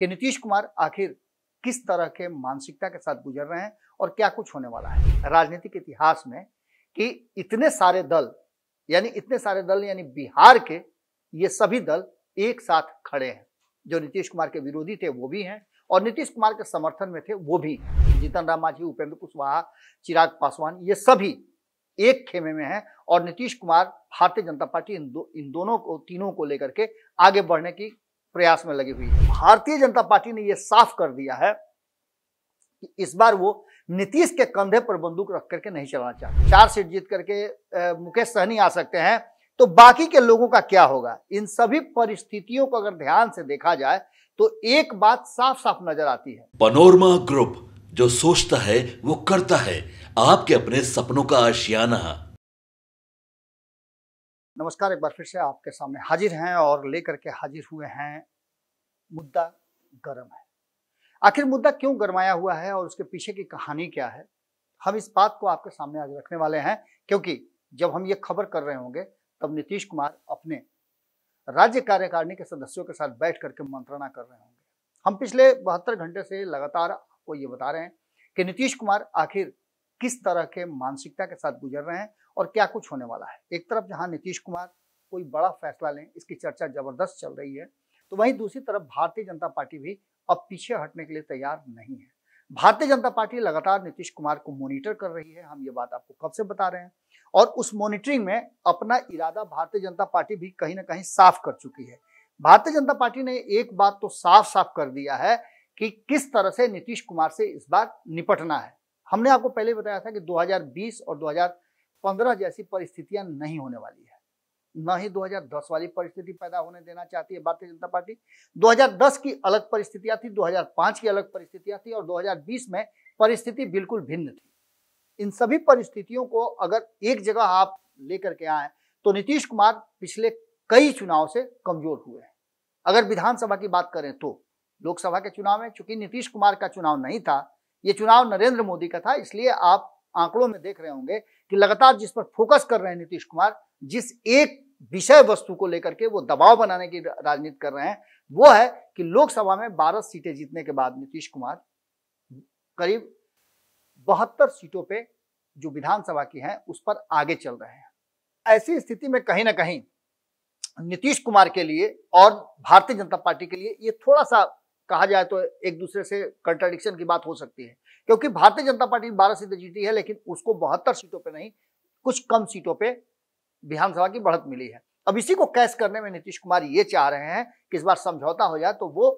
कि नीतीश कुमार आखिर किस तरह के मानसिकता के साथ गुजर रहे हैं और क्या कुछ होने वाला है राजनीतिक इतिहास में कि इतने सारे दल यानी इतने सारे दल यानी बिहार के ये सभी दल एक साथ खड़े हैं जो नीतीश कुमार के विरोधी थे वो भी हैं और नीतीश कुमार के समर्थन में थे वो भी जीतन राम मांझी उपेंद्र कुशवाहा चिराग पासवान ये सभी एक खेमे में हैं और नीतीश कुमार भारतीय जनता पार्टी इन दो इन दोनों को तीनों को लेकर के आगे बढ़ने की प्रयास में लगी हुई है भारतीय जनता पार्टी ने यह साफ कर दिया है कि इस बार वो नीतीश के कंधे पर बंदूक रख करके नहीं चलाना चाहते चार सीट जीत करके मुकेश सहनी आ सकते हैं तो बाकी के लोगों का क्या होगा इन सभी परिस्थितियों को अगर ध्यान से देखा जाए तो एक बात साफ साफ नजर आती है पनोरमा ग्रुप जो सोचता है वो करता है आपके अपने सपनों का आशियाना नमस्कार एक बार फिर से आपके सामने हाजिर हैं और लेकर के हाजिर हुए हैं मुद्दा गर्म है आखिर मुद्दा क्यों गर्माया हुआ है और उसके पीछे की कहानी क्या है हम इस बात को आपके सामने आज रखने वाले हैं क्योंकि जब हम ये खबर कर रहे होंगे तब नीतीश कुमार अपने राज्य कार्यकारिणी के सदस्यों के साथ बैठ करके मंत्रणा कर रहे होंगे हम पिछले बहत्तर घंटे से लगातार आपको ये बता रहे हैं कि नीतीश कुमार आखिर किस तरह के मानसिकता के साथ गुजर रहे हैं और क्या कुछ होने वाला है एक तरफ जहां नीतीश कुमार कोई बड़ा फैसला लें इसकी चर्चा जबरदस्त चल रही है तो वहीं दूसरी तरफ भारतीय जनता पार्टी भी अब पीछे हटने के लिए तैयार नहीं है भारतीय जनता पार्टी लगातार नीतीश कुमार को मॉनिटर कर रही है हम ये बात आपको कब से बता रहे हैं और उस मॉनिटरिंग में अपना इरादा भारतीय जनता पार्टी भी कहीं ना कहीं साफ कर चुकी है भारतीय जनता पार्टी ने एक बात तो साफ साफ कर दिया है कि किस तरह से नीतीश कुमार से इस बार निपटना है हमने आपको पहले बताया था कि 2020 और 2015 जैसी परिस्थितियां नहीं होने वाली है न ही 2010 वाली परिस्थिति पैदा होने देना चाहती है भारतीय जनता पार्टी 2010 की अलग परिस्थितियां थी 2005 की अलग परिस्थितियां थी और 2020 में परिस्थिति बिल्कुल भिन्न थी इन सभी परिस्थितियों को अगर एक जगह आप लेकर के आए तो नीतीश कुमार पिछले कई चुनाव से कमजोर हुए हैं अगर विधानसभा की बात करें तो लोकसभा के चुनाव में चूंकि नीतीश कुमार का चुनाव नहीं था ये चुनाव नरेंद्र मोदी का था इसलिए आप आंकड़ों में देख रहे होंगे कि लगातार जिस पर फोकस कर रहे हैं नीतीश कुमार जिस एक विषय वस्तु को लेकर के वो दबाव बनाने की राजनीति कर रहे हैं वो है कि लोकसभा में 12 सीटें जीतने के बाद नीतीश कुमार करीब बहत्तर सीटों पे जो विधानसभा की हैं उस पर आगे चल रहे हैं ऐसी स्थिति में कहीं ना कहीं नीतीश कुमार के लिए और भारतीय जनता पार्टी के लिए ये थोड़ा सा कहा जाए तो एक दूसरे से कंट्राडिक्शन की बात हो सकती है क्योंकि भारतीय जनता पार्टी बारह सीटें जीती है लेकिन उसको बहत्तर सीटों पर नहीं कुछ कम सीटों पर विधानसभा की बढ़त मिली है अब इसी को कैश करने में नीतीश कुमार ये चाह रहे हैं कि इस बार समझौता हो जाए तो वो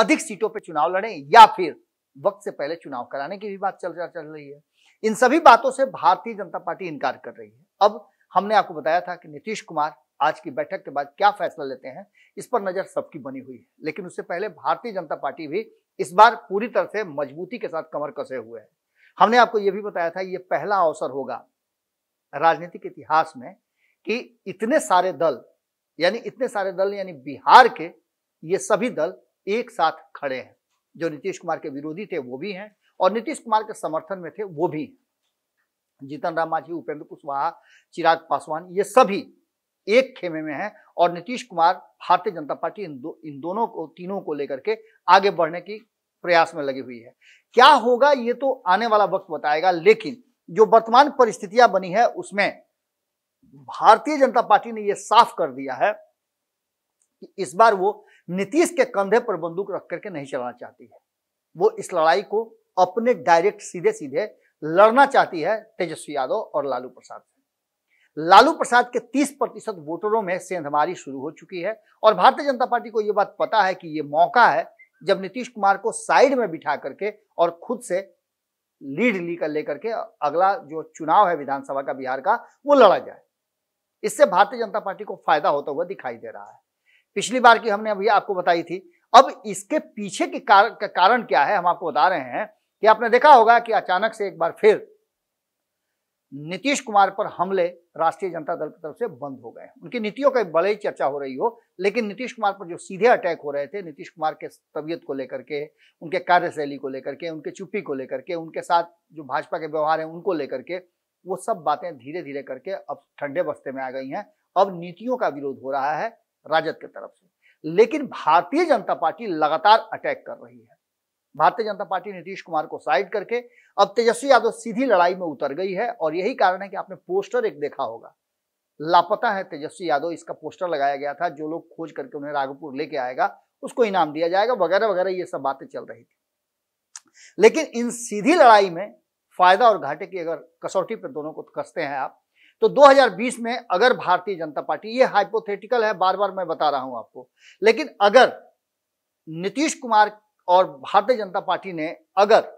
अधिक सीटों पर चुनाव लड़े या फिर वक्त से पहले चुनाव कराने की भी बात चल चल रही है इन सभी बातों से भारतीय जनता पार्टी इनकार कर रही है अब हमने आपको बताया था कि नीतीश कुमार आज की बैठक के बाद क्या फैसला लेते हैं इस पर नजर सबकी बनी हुई है लेकिन उससे पहले भारतीय जनता पार्टी भी इस बार पूरी तरह से मजबूती के साथ कमर कसे हुए है हमने आपको यह भी बताया था यह पहला अवसर होगा राजनीतिक इतिहास में कि इतने सारे दल यानी इतने सारे दल यानी बिहार के ये सभी दल एक साथ खड़े हैं जो नीतीश कुमार के विरोधी थे वो भी हैं और नीतीश कुमार के समर्थन में थे वो भी जीतन राम मांझी उपेंद्र कुशवाहा चिराग पासवान ये सभी एक खेमे में है और नीतीश कुमार भारतीय जनता पार्टी इन दो इन दोनों को तीनों को लेकर के आगे बढ़ने की प्रयास में लगी हुई है क्या होगा ये तो आने वाला वक्त बताएगा लेकिन जो वर्तमान परिस्थितियां बनी है उसमें भारतीय जनता पार्टी ने यह साफ कर दिया है कि इस बार वो नीतीश के कंधे पर बंदूक रख करके नहीं चलाना चाहती है वो इस लड़ाई को अपने डायरेक्ट सीधे सीधे लड़ना चाहती है तेजस्वी यादव और लालू प्रसाद से लालू प्रसाद के 30 प्रतिशत वोटरों में सेंधमारी शुरू हो चुकी है और भारतीय जनता पार्टी को ये बात पता है कि ये मौका है जब नीतीश कुमार को साइड में बिठा करके और खुद से लीड लेकर लेकर के अगला जो चुनाव है विधानसभा का बिहार का वो लड़ा जाए इससे भारतीय जनता पार्टी को फायदा होता हुआ दिखाई दे रहा है पिछली बार की हमने अभी आपको बताई थी अब इसके पीछे के कारण क्या है हम आपको बता रहे हैं कि आपने देखा होगा कि अचानक से एक बार फिर नीतीश कुमार पर हमले राष्ट्रीय जनता दल की तरफ से बंद हो गए उनकी नीतियों का बड़े ही चर्चा हो रही हो लेकिन नीतीश कुमार पर जो सीधे अटैक हो रहे थे नीतीश कुमार के तबीयत को लेकर के उनके कार्यशैली को लेकर के उनके चुप्पी को लेकर के उनके साथ जो भाजपा के व्यवहार हैं उनको लेकर के वो सब बातें धीरे धीरे करके अब ठंडे बस्ते में आ गई हैं अब नीतियों का विरोध हो रहा है राजद की तरफ से लेकिन भारतीय जनता पार्टी लगातार अटैक कर रही है भारतीय जनता पार्टी नीतीश कुमार को साइड करके अब तेजस्वी यादव सीधी लड़ाई में उतर गई है और यही कारण है कि आपने पोस्टर एक देखा होगा लापता है तेजस्वी यादव इसका पोस्टर लगाया गया था जो लोग खोज करके उन्हें राघोपुर लेके आएगा उसको इनाम दिया जाएगा वगैरह वगैरह ये सब बातें चल रही थी लेकिन इन सीधी लड़ाई में फायदा और घाटे की अगर कसौटी पर दोनों को कसते हैं आप तो 2020 में अगर भारतीय जनता पार्टी ये हाइपोथेटिकल है बार बार मैं बता रहा हूं आपको लेकिन अगर नीतीश कुमार और भारतीय जनता पार्टी ने अगर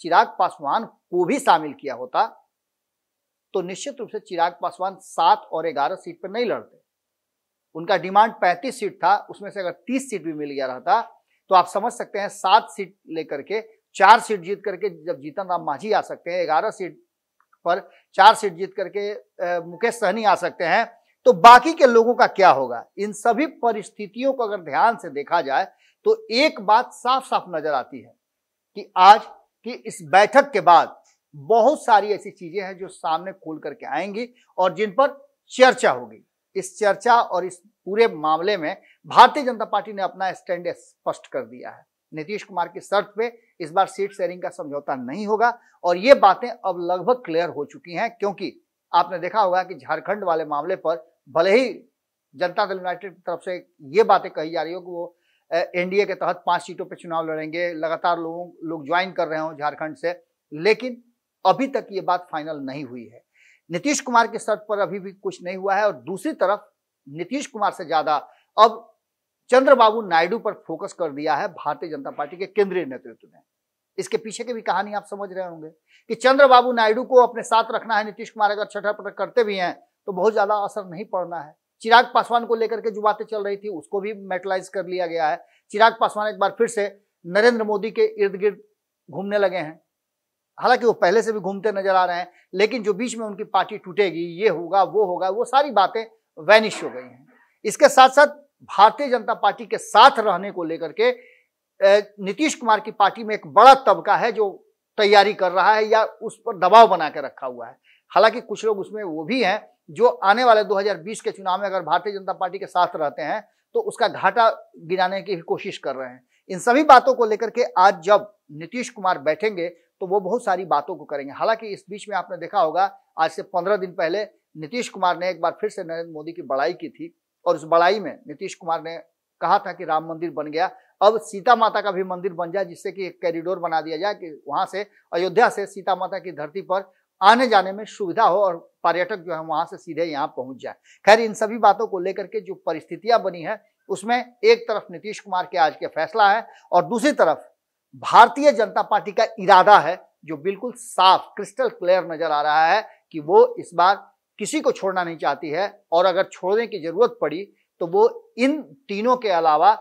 चिराग पासवान को भी शामिल किया होता तो निश्चित रूप से चिराग पासवान सात और ग्यारह सीट पर नहीं लड़ते उनका डिमांड पैंतीस सीट था उसमें से अगर तीस सीट भी मिल गया रहता तो आप समझ सकते हैं सात सीट लेकर के चार सीट जीत करके जब जीतन राम मांझी आ सकते हैं ग्यारह सीट पर चार सीट जीत करके मुकेश सहनी आ सकते हैं तो बाकी के लोगों का क्या होगा इन सभी परिस्थितियों को अगर ध्यान से देखा जाए तो एक बात साफ साफ नजर आती है कि आज की इस बैठक के बाद बहुत सारी ऐसी चीजें हैं जो सामने खोल करके आएंगी और जिन पर चर्चा होगी इस चर्चा और इस पूरे मामले में भारतीय जनता पार्टी ने अपना स्टैंड स्पष्ट कर दिया है नीतीश कुमार की शर्त पे इस बार सीट शेयरिंग का समझौता नहीं होगा और ये बातें अब लगभग क्लियर हो चुकी हैं क्योंकि आपने देखा होगा कि झारखंड वाले मामले पर भले ही जनता दल यूनाइटेड की तरफ से ये बातें कही जा रही हो कि वो एनडीए के तहत पांच सीटों पर चुनाव लड़ेंगे लगातार लोगों लोग ज्वाइन कर रहे हो झारखंड से लेकिन अभी तक ये बात फाइनल नहीं हुई है नीतीश कुमार के शर्त पर अभी भी कुछ नहीं हुआ है और दूसरी तरफ नीतीश कुमार से ज्यादा अब चंद्रबाबू नायडू पर फोकस कर दिया है भारतीय जनता पार्टी के केंद्रीय नेतृत्व ने इसके पीछे की भी कहानी आप समझ रहे होंगे कि चंद्रबाबू नायडू को अपने साथ रखना है नीतीश कुमार अगर छठा पटक करते भी हैं तो बहुत ज़्यादा असर नहीं पड़ना है चिराग पासवान को लेकर के जो बातें चल रही थी उसको भी मेटलाइज कर लिया गया है चिराग पासवान एक बार फिर से नरेंद्र मोदी के इर्द गिर्द घूमने लगे हैं हालांकि वो पहले से भी घूमते नजर आ रहे हैं लेकिन जो बीच में उनकी पार्टी टूटेगी ये होगा वो होगा वो सारी बातें वैनिश हो गई हैं इसके साथ साथ भारतीय जनता पार्टी के साथ रहने को लेकर के नीतीश कुमार की पार्टी में एक बड़ा तबका है जो तैयारी कर रहा है या उस पर दबाव बना के रखा हुआ है हालांकि कुछ लोग उसमें वो भी हैं जो आने वाले 2020 के चुनाव में अगर भारतीय जनता पार्टी के साथ रहते हैं तो उसका घाटा गिराने की कोशिश कर रहे हैं इन सभी बातों को लेकर के आज जब नीतीश कुमार बैठेंगे तो वो बहुत सारी बातों को करेंगे हालांकि इस बीच में आपने देखा होगा आज से पंद्रह दिन पहले नीतीश कुमार ने एक बार फिर से नरेंद्र मोदी की बड़ाई की थी और उस बड़ाई में नीतीश कुमार ने कहा था कि राम मंदिर बन गया अब सीता माता का भी मंदिर बन जाए जिससे कि एक कैरिडोर बना दिया जाए कि वहां से अयोध्या से सीता माता की धरती पर आने जाने में सुविधा हो और पर्यटक जो है वहां से सीधे यहाँ पहुंच जाए खैर इन सभी बातों को लेकर के जो परिस्थितियां बनी है उसमें एक तरफ नीतीश कुमार के आज के फैसला है और दूसरी तरफ भारतीय जनता पार्टी का इरादा है जो बिल्कुल साफ क्रिस्टल क्लियर नजर आ रहा है कि वो इस बार किसी को छोड़ना नहीं चाहती है और अगर छोड़ने की जरूरत पड़ी तो वो इन तीनों के अलावा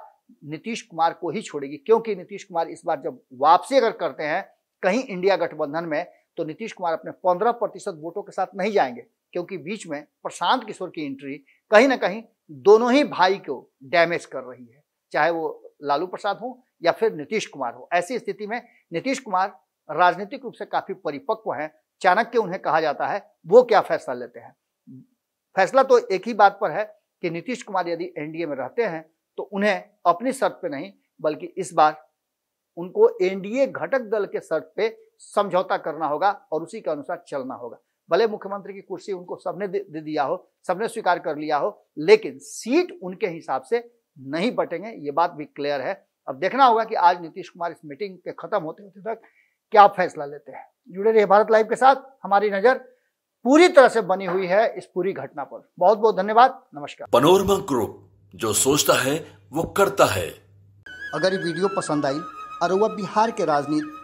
नीतीश कुमार को ही छोड़ेगी क्योंकि नीतीश कुमार इस बार जब वापसी अगर करते हैं कहीं इंडिया गठबंधन में तो नीतीश कुमार अपने पंद्रह प्रतिशत वोटों के साथ नहीं जाएंगे क्योंकि बीच में प्रशांत किशोर की एंट्री कहीं ना कहीं दोनों ही भाई को डैमेज कर रही है चाहे वो लालू प्रसाद हो या फिर नीतीश कुमार हो ऐसी स्थिति में नीतीश कुमार राजनीतिक रूप से काफी परिपक्व हैं चाणक्य उन्हें कहा जाता है वो क्या फैसला लेते हैं फैसला तो एक ही बात पर है कि नीतीश कुमार यदि एनडीए में रहते हैं तो उन्हें अपनी शर्त पे नहीं बल्कि इस बार उनको एनडीए घटक दल के शर्त पे समझौता करना होगा और उसी के अनुसार चलना होगा भले मुख्यमंत्री की कुर्सी उनको सबने दे दिया हो सबने स्वीकार कर लिया हो लेकिन सीट उनके हिसाब से नहीं बटेंगे ये बात भी क्लियर है अब देखना होगा कि आज नीतीश कुमार इस मीटिंग के खत्म होते होते तक क्या फैसला लेते हैं जुड़े रहिए भारत लाइव के साथ हमारी नजर पूरी तरह से बनी हुई है इस पूरी घटना पर बहुत बहुत धन्यवाद नमस्कार पनोरमा ग्रुप जो सोचता है वो करता है अगर ये वीडियो पसंद आई और वह बिहार के राजनीति